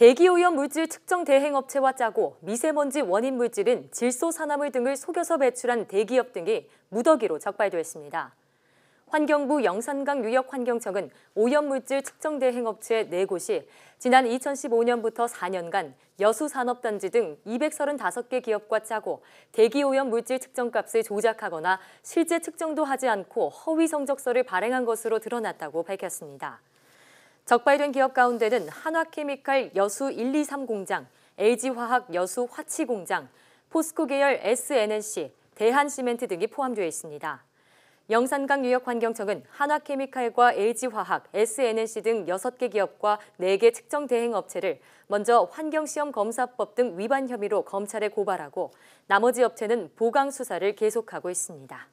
대기오염 물질 측정 대행업체와 짜고 미세먼지 원인 물질은 질소산화물 등을 속여서 배출한 대기업 등이 무더기로 적발됐습니다. 환경부 영산강 유역환경청은 오염물질 측정 대행업체 4곳이 지난 2015년부터 4년간 여수산업단지 등 235개 기업과 짜고 대기오염 물질 측정값을 조작하거나 실제 측정도 하지 않고 허위 성적서를 발행한 것으로 드러났다고 밝혔습니다. 적발된 기업 가운데는 한화케미칼 여수 1, 2, 3 공장, LG화학 여수 화치 공장, 포스코 계열 SNNC, 대한시멘트 등이 포함되어 있습니다. 영산강 유역환경청은 한화케미칼과 LG화학, SNNC 등 6개 기업과 4개 측정 대행 업체를 먼저 환경시험 검사법 등 위반 혐의로 검찰에 고발하고 나머지 업체는 보강 수사를 계속하고 있습니다.